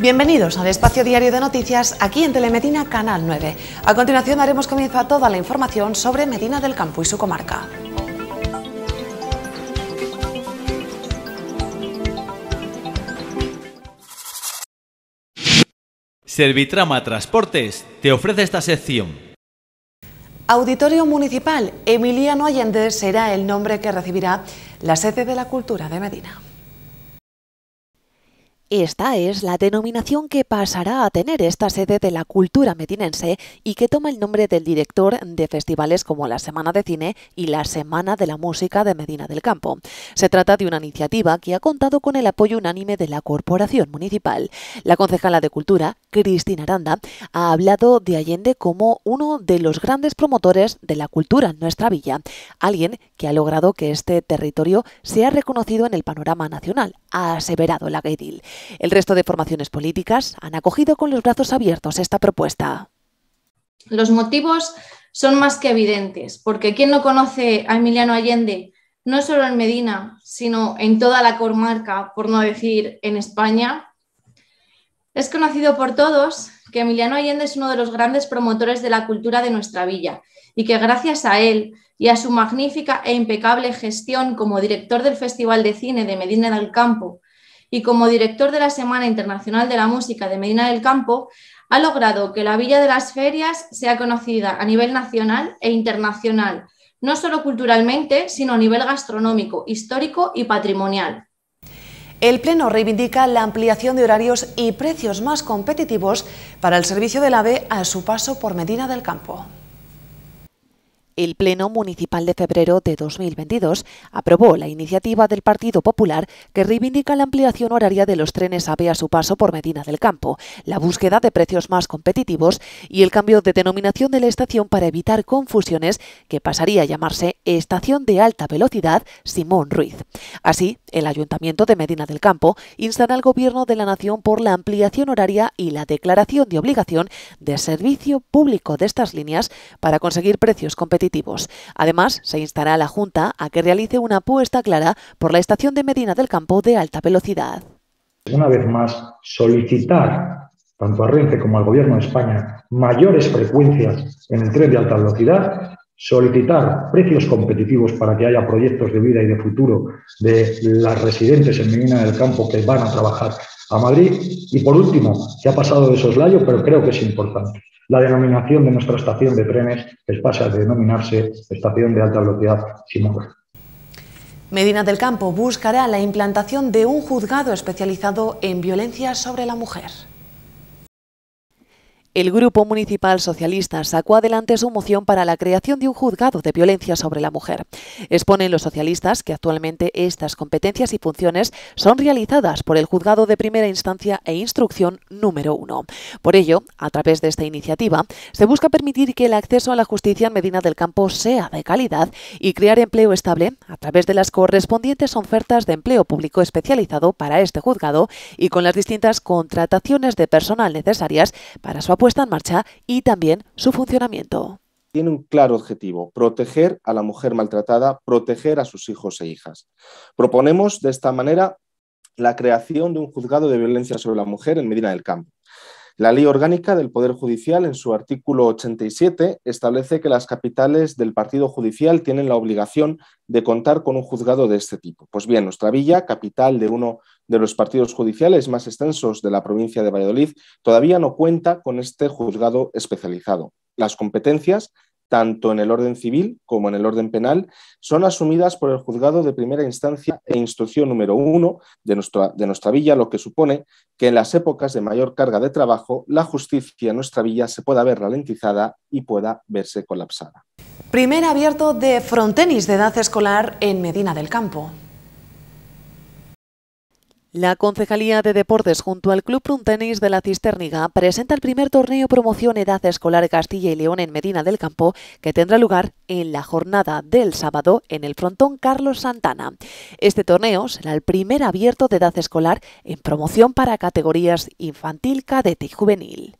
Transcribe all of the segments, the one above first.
Bienvenidos al espacio diario de noticias aquí en Telemedina, Canal 9. A continuación daremos comienzo a toda la información sobre Medina del Campo y su comarca. Servitrama Transportes te ofrece esta sección. Auditorio Municipal Emiliano Allende será el nombre que recibirá la sede de la cultura de Medina. Esta es la denominación que pasará a tener esta sede de la cultura medinense y que toma el nombre del director de festivales como la Semana de Cine y la Semana de la Música de Medina del Campo. Se trata de una iniciativa que ha contado con el apoyo unánime de la Corporación Municipal. La concejala de Cultura, Cristina Aranda, ha hablado de Allende como uno de los grandes promotores de la cultura en nuestra villa, alguien que ha logrado que este territorio sea reconocido en el panorama nacional, ha aseverado la Guedil. El resto de formaciones políticas han acogido con los brazos abiertos esta propuesta. Los motivos son más que evidentes, porque quien no conoce a Emiliano Allende, no solo en Medina, sino en toda la comarca, por no decir en España, es conocido por todos que Emiliano Allende es uno de los grandes promotores de la cultura de nuestra villa y que gracias a él y a su magnífica e impecable gestión como director del Festival de Cine de Medina del Campo y como director de la Semana Internacional de la Música de Medina del Campo, ha logrado que la Villa de las Ferias sea conocida a nivel nacional e internacional, no solo culturalmente, sino a nivel gastronómico, histórico y patrimonial. El Pleno reivindica la ampliación de horarios y precios más competitivos para el servicio del AVE a su paso por Medina del Campo. El Pleno Municipal de febrero de 2022 aprobó la iniciativa del Partido Popular que reivindica la ampliación horaria de los trenes AVE a su paso por Medina del Campo, la búsqueda de precios más competitivos y el cambio de denominación de la estación para evitar confusiones que pasaría a llamarse Estación de Alta Velocidad Simón Ruiz. Así, el Ayuntamiento de Medina del Campo instará al Gobierno de la Nación por la ampliación horaria y la declaración de obligación de servicio público de estas líneas para conseguir precios competitivos Además, se instará a la Junta a que realice una apuesta clara por la estación de Medina del Campo de alta velocidad. Una vez más, solicitar tanto a Renfe como al Gobierno de España mayores frecuencias en el tren de alta velocidad solicitar precios competitivos para que haya proyectos de vida y de futuro de las residentes en Medina del Campo que van a trabajar a Madrid. Y por último, que ha pasado de soslayo, pero creo que es importante, la denominación de nuestra estación de trenes, que pasa a denominarse Estación de Alta Velocidad Simón. Medina del Campo buscará la implantación de un juzgado especializado en violencia sobre la mujer. El Grupo Municipal Socialista sacó adelante su moción para la creación de un juzgado de violencia sobre la mujer. Exponen los socialistas que actualmente estas competencias y funciones son realizadas por el Juzgado de Primera Instancia e Instrucción número uno. Por ello, a través de esta iniciativa, se busca permitir que el acceso a la justicia en Medina del Campo sea de calidad y crear empleo estable a través de las correspondientes ofertas de empleo público especializado para este juzgado y con las distintas contrataciones de personal necesarias para su apoyo puesta en marcha y también su funcionamiento. Tiene un claro objetivo, proteger a la mujer maltratada, proteger a sus hijos e hijas. Proponemos de esta manera la creación de un juzgado de violencia sobre la mujer en Medina del Campo. La Ley Orgánica del Poder Judicial, en su artículo 87, establece que las capitales del Partido Judicial tienen la obligación de contar con un juzgado de este tipo. Pues bien, nuestra villa, capital de uno de los partidos judiciales más extensos de la provincia de Valladolid, todavía no cuenta con este juzgado especializado. Las competencias tanto en el orden civil como en el orden penal, son asumidas por el juzgado de primera instancia e instrucción número uno de nuestra, de nuestra villa, lo que supone que en las épocas de mayor carga de trabajo, la justicia en nuestra villa se pueda ver ralentizada y pueda verse colapsada. Primer abierto de frontenis de edad escolar en Medina del Campo. La Concejalía de Deportes junto al Club Pruntenis de la Cisterniga presenta el primer torneo promoción edad escolar Castilla y León en Medina del Campo que tendrá lugar en la jornada del sábado en el frontón Carlos Santana. Este torneo será el primer abierto de edad escolar en promoción para categorías infantil, cadete y juvenil.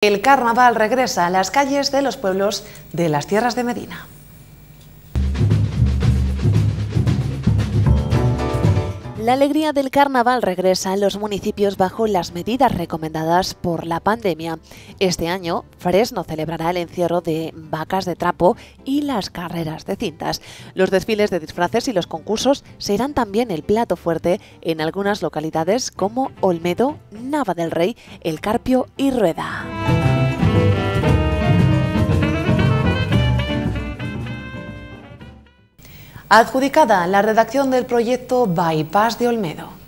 El carnaval regresa a las calles de los pueblos de las tierras de Medina. La alegría del carnaval regresa a los municipios bajo las medidas recomendadas por la pandemia. Este año, Fresno celebrará el encierro de vacas de trapo y las carreras de cintas. Los desfiles de disfraces y los concursos serán también el plato fuerte en algunas localidades como Olmedo, Nava del Rey, El Carpio y Rueda. adjudicada la redacción del proyecto Bypass de Olmedo.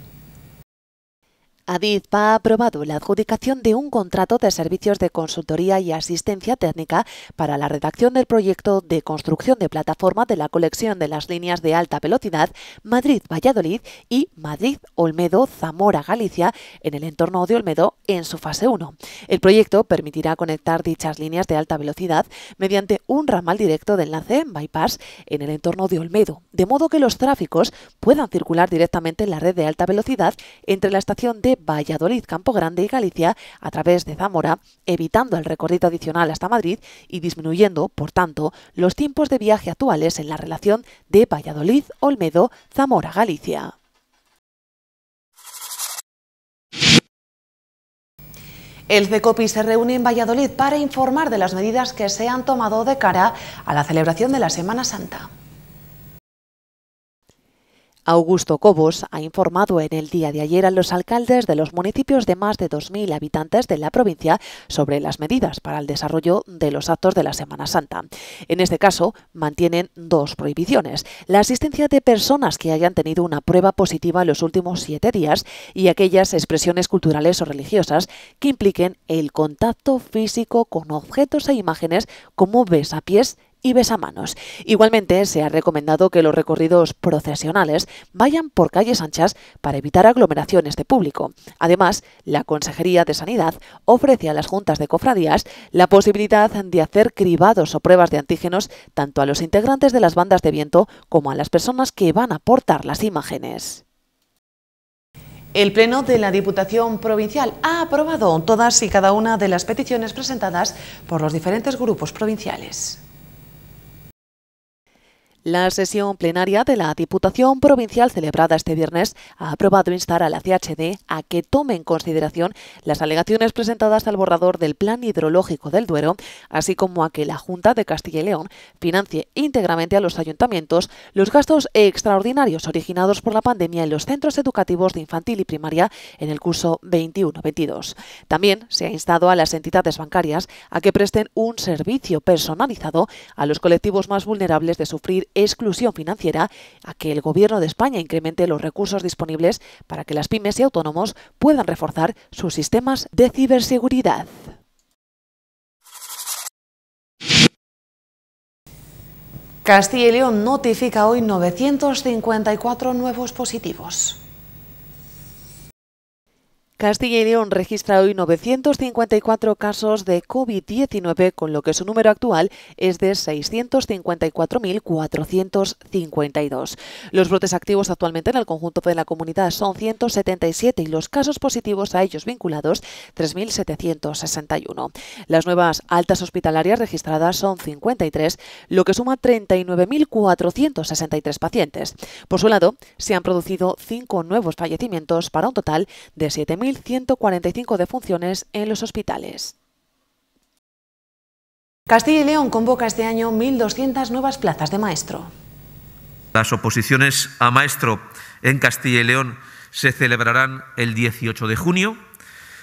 ADIZPA ha aprobado la adjudicación de un contrato de servicios de consultoría y asistencia técnica para la redacción del proyecto de construcción de plataforma de la colección de las líneas de alta velocidad Madrid-Valladolid y Madrid-Olmedo-Zamora-Galicia en el entorno de Olmedo en su fase 1. El proyecto permitirá conectar dichas líneas de alta velocidad mediante un ramal directo de enlace bypass en el entorno de Olmedo, de modo que los tráficos puedan circular directamente en la red de alta velocidad entre la estación de Valladolid, Campo Grande y Galicia a través de Zamora, evitando el recorrido adicional hasta Madrid y disminuyendo, por tanto, los tiempos de viaje actuales en la relación de Valladolid-Olmedo-Zamora-Galicia. El CECOPI se reúne en Valladolid para informar de las medidas que se han tomado de cara a la celebración de la Semana Santa. Augusto Cobos ha informado en el día de ayer a los alcaldes de los municipios de más de 2.000 habitantes de la provincia sobre las medidas para el desarrollo de los actos de la Semana Santa. En este caso, mantienen dos prohibiciones. La asistencia de personas que hayan tenido una prueba positiva en los últimos siete días y aquellas expresiones culturales o religiosas que impliquen el contacto físico con objetos e imágenes como besapiés, y besamanos. Igualmente, se ha recomendado que los recorridos procesionales vayan por calles anchas para evitar aglomeraciones de público. Además, la Consejería de Sanidad ofrece a las juntas de cofradías la posibilidad de hacer cribados o pruebas de antígenos tanto a los integrantes de las bandas de viento como a las personas que van a portar las imágenes. El Pleno de la Diputación Provincial ha aprobado todas y cada una de las peticiones presentadas por los diferentes grupos provinciales. La sesión plenaria de la Diputación Provincial celebrada este viernes ha aprobado instar a la CHD a que tome en consideración las alegaciones presentadas al borrador del Plan Hidrológico del Duero, así como a que la Junta de Castilla y León financie íntegramente a los ayuntamientos los gastos extraordinarios originados por la pandemia en los centros educativos de infantil y primaria en el curso 21-22. También se ha instado a las entidades bancarias a que presten un servicio personalizado a los colectivos más vulnerables de sufrir exclusión financiera a que el Gobierno de España incremente los recursos disponibles para que las pymes y autónomos puedan reforzar sus sistemas de ciberseguridad. Castilla y León notifica hoy 954 nuevos positivos. Castilla y León registra hoy 954 casos de COVID-19, con lo que su número actual es de 654.452. Los brotes activos actualmente en el conjunto de la comunidad son 177 y los casos positivos a ellos vinculados 3.761. Las nuevas altas hospitalarias registradas son 53, lo que suma 39.463 pacientes. Por su lado, se han producido cinco nuevos fallecimientos para un total de 7.000 de defunciones en los hospitales. Castilla y León convoca este año 1.200 nuevas plazas de maestro. Las oposiciones a maestro en Castilla y León se celebrarán el 18 de junio.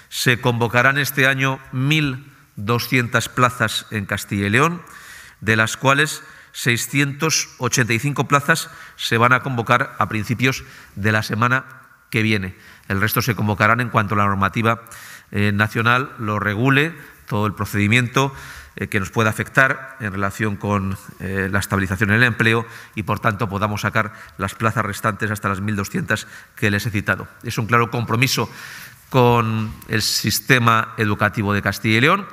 Se convocarán este año 1.200 plazas en Castilla y León, de las cuales 685 plazas se van a convocar a principios de la semana el resto se convocarán en cuanto la normativa eh, nacional lo regule, todo el procedimiento eh, que nos pueda afectar en relación con eh, la estabilización en el empleo y, por tanto, podamos sacar las plazas restantes hasta las 1.200 que les he citado. Es un claro compromiso con el sistema educativo de Castilla y León.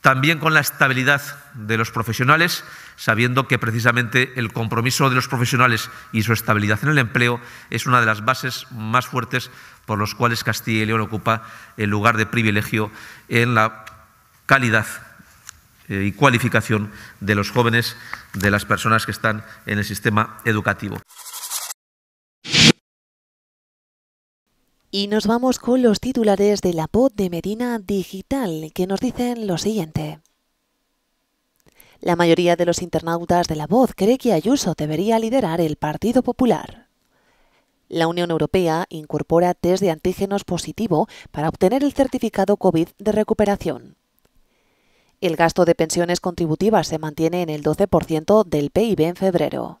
También con la estabilidad de los profesionales, sabiendo que precisamente el compromiso de los profesionales y su estabilidad en el empleo es una de las bases más fuertes por los cuales Castilla y León ocupa el lugar de privilegio en la calidad eh, y cualificación de los jóvenes, de las personas que están en el sistema educativo. Y nos vamos con los titulares de la Voz de Medina Digital, que nos dicen lo siguiente. La mayoría de los internautas de La Voz cree que Ayuso debería liderar el Partido Popular. La Unión Europea incorpora test de antígenos positivo para obtener el certificado COVID de recuperación. El gasto de pensiones contributivas se mantiene en el 12% del PIB en febrero.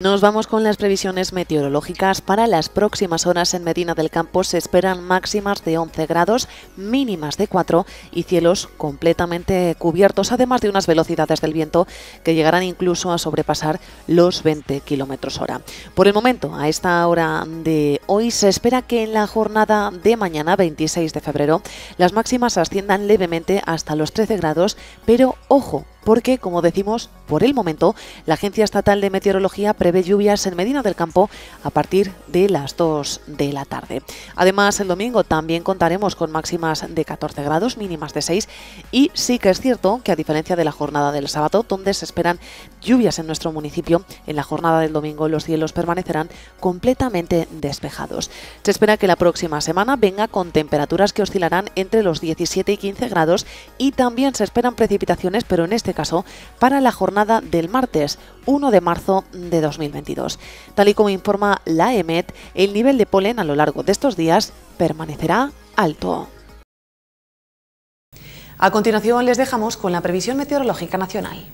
Nos vamos con las previsiones meteorológicas. Para las próximas horas en Medina del Campo se esperan máximas de 11 grados, mínimas de 4 y cielos completamente cubiertos, además de unas velocidades del viento que llegarán incluso a sobrepasar los 20 kilómetros hora. Por el momento, a esta hora de hoy, se espera que en la jornada de mañana, 26 de febrero, las máximas asciendan levemente hasta los 13 grados, pero ojo, porque, como decimos, por el momento, la Agencia Estatal de Meteorología prevé lluvias en Medina del Campo a partir de las 2 de la tarde. Además, el domingo también contaremos con máximas de 14 grados, mínimas de 6, y sí que es cierto que, a diferencia de la jornada del sábado, donde se esperan lluvias en nuestro municipio, en la jornada del domingo los cielos permanecerán completamente despejados. Se espera que la próxima semana venga con temperaturas que oscilarán entre los 17 y 15 grados y también se esperan precipitaciones, pero en este caso, para la jornada del martes 1 de marzo de 2022. Tal y como informa la EMET, el nivel de polen a lo largo de estos días permanecerá alto. A continuación les dejamos con la previsión meteorológica nacional.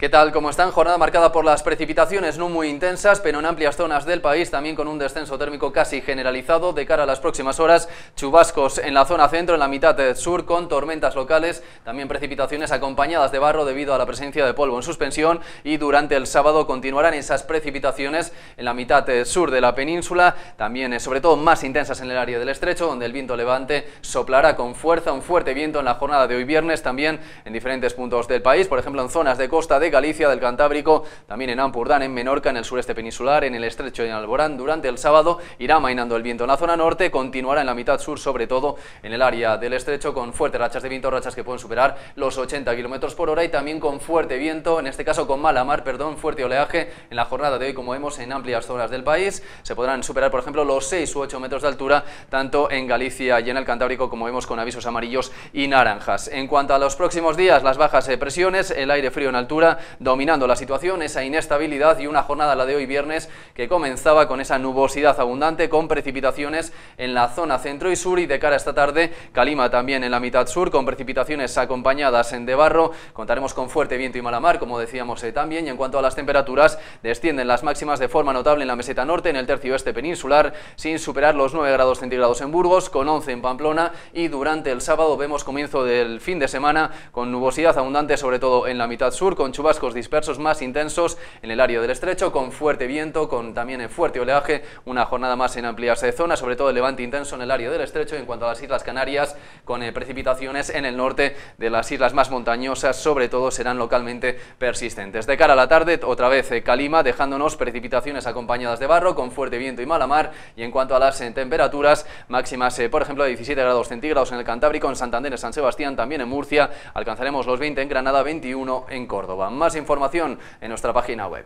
¿Qué tal? ¿Cómo están? Jornada marcada por las precipitaciones, no muy intensas, pero en amplias zonas del país, también con un descenso térmico casi generalizado de cara a las próximas horas. Chubascos en la zona centro, en la mitad del sur, con tormentas locales, también precipitaciones acompañadas de barro debido a la presencia de polvo en suspensión y durante el sábado continuarán esas precipitaciones en la mitad del sur de la península, también eh, sobre todo más intensas en el área del estrecho, donde el viento levante soplará con fuerza, un fuerte viento en la jornada de hoy viernes, también en diferentes puntos del país, por ejemplo en zonas de costa de Galicia, del Cantábrico, también en Ampurdán, en Menorca, en el sureste peninsular, en el Estrecho de Alborán. Durante el sábado irá mainando el viento en la zona norte, continuará en la mitad sur, sobre todo en el área del Estrecho, con fuertes rachas de viento, rachas que pueden superar los 80 km por hora y también con fuerte viento, en este caso con mala mar, perdón, fuerte oleaje en la jornada de hoy, como vemos, en amplias zonas del país. Se podrán superar, por ejemplo, los 6 u 8 metros de altura, tanto en Galicia y en el Cantábrico, como vemos, con avisos amarillos y naranjas. En cuanto a los próximos días, las bajas eh, presiones, el aire frío en altura dominando la situación, esa inestabilidad y una jornada, la de hoy viernes, que comenzaba con esa nubosidad abundante, con precipitaciones en la zona centro y sur y de cara a esta tarde, calima también en la mitad sur, con precipitaciones acompañadas en de barro, contaremos con fuerte viento y mala mar, como decíamos eh, también, y en cuanto a las temperaturas, descienden las máximas de forma notable en la meseta norte, en el tercio este peninsular, sin superar los 9 grados centígrados en Burgos, con 11 en Pamplona y durante el sábado vemos comienzo del fin de semana con nubosidad abundante, sobre todo en la mitad sur, con chubas dispersos más intensos en el área del estrecho, con fuerte viento, con también fuerte oleaje, una jornada más en ampliarse de zona, sobre todo el levante intenso en el área del estrecho, en cuanto a las Islas Canarias, con eh, precipitaciones en el norte de las islas más montañosas, sobre todo serán localmente persistentes. De cara a la tarde, otra vez eh, calima, dejándonos precipitaciones acompañadas de barro, con fuerte viento y mala mar, y en cuanto a las eh, temperaturas máximas, por ejemplo, de 17 grados centígrados en el Cantábrico, en Santander, en San Sebastián, también en Murcia, alcanzaremos los 20 en Granada, 21 en Córdoba más información en nuestra página web.